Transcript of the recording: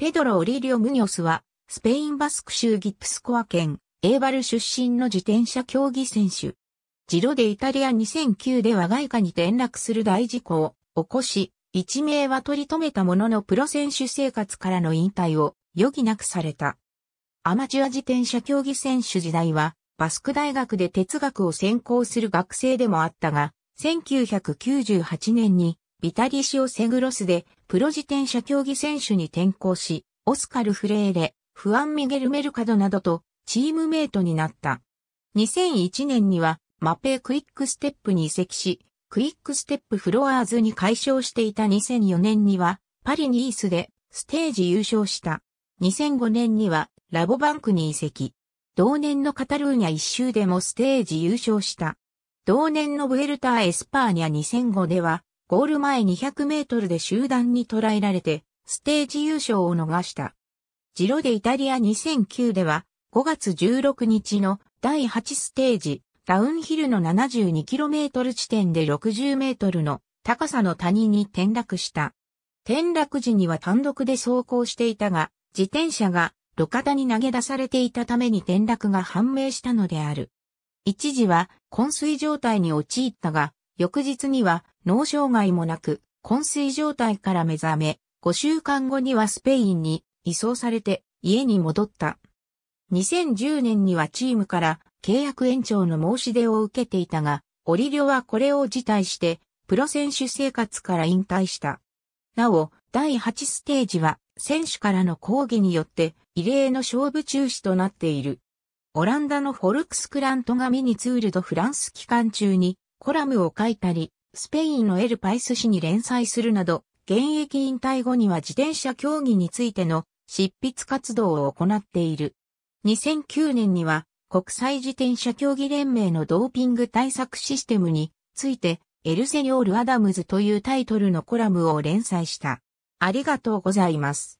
ペドロ・オリリオ・ムニョスは、スペインバスク州ギプスコア県、エーバル出身の自転車競技選手。ジロでイタリア2009では外貨に転落する大事故を起こし、一命は取り留めたもののプロ選手生活からの引退を余儀なくされた。アマチュア自転車競技選手時代は、バスク大学で哲学を専攻する学生でもあったが、1998年にビタリシオ・セグロスでプロ自転車競技選手に転向し、オスカル・フレーレ、フアン・ミゲル・メルカドなどとチームメイトになった。2001年にはマペークイックステップに移籍し、クイックステップフロアーズに解消していた2004年にはパリ・ニースでステージ優勝した。2005年にはラボバンクに移籍。同年のカタルーニャ一周でもステージ優勝した。同年のブエルター・エスパーニャ2005ではゴール前200メートルで集団に捉えられて、ステージ優勝を逃した。ジロでイタリア2009では、5月16日の第8ステージ、ダウンヒルの7 2トル地点で6 0ルの高さの谷に転落した。転落時には単独で走行していたが、自転車が路肩に投げ出されていたために転落が判明したのである。一時は昏睡状態に陥ったが、翌日には脳障害もなく、昏睡状態から目覚め、5週間後にはスペインに移送されて家に戻った。2010年にはチームから契約延長の申し出を受けていたが、オリリョはこれを辞退して、プロ選手生活から引退した。なお、第8ステージは、選手からの抗議によって、異例の勝負中止となっている。オランダのフォルクスクラントがミニツールドフランス期間中に、コラムを書いたり、スペインのエル・パイス誌に連載するなど、現役引退後には自転車競技についての執筆活動を行っている。2009年には国際自転車競技連盟のドーピング対策システムについてエルセニョール・アダムズというタイトルのコラムを連載した。ありがとうございます。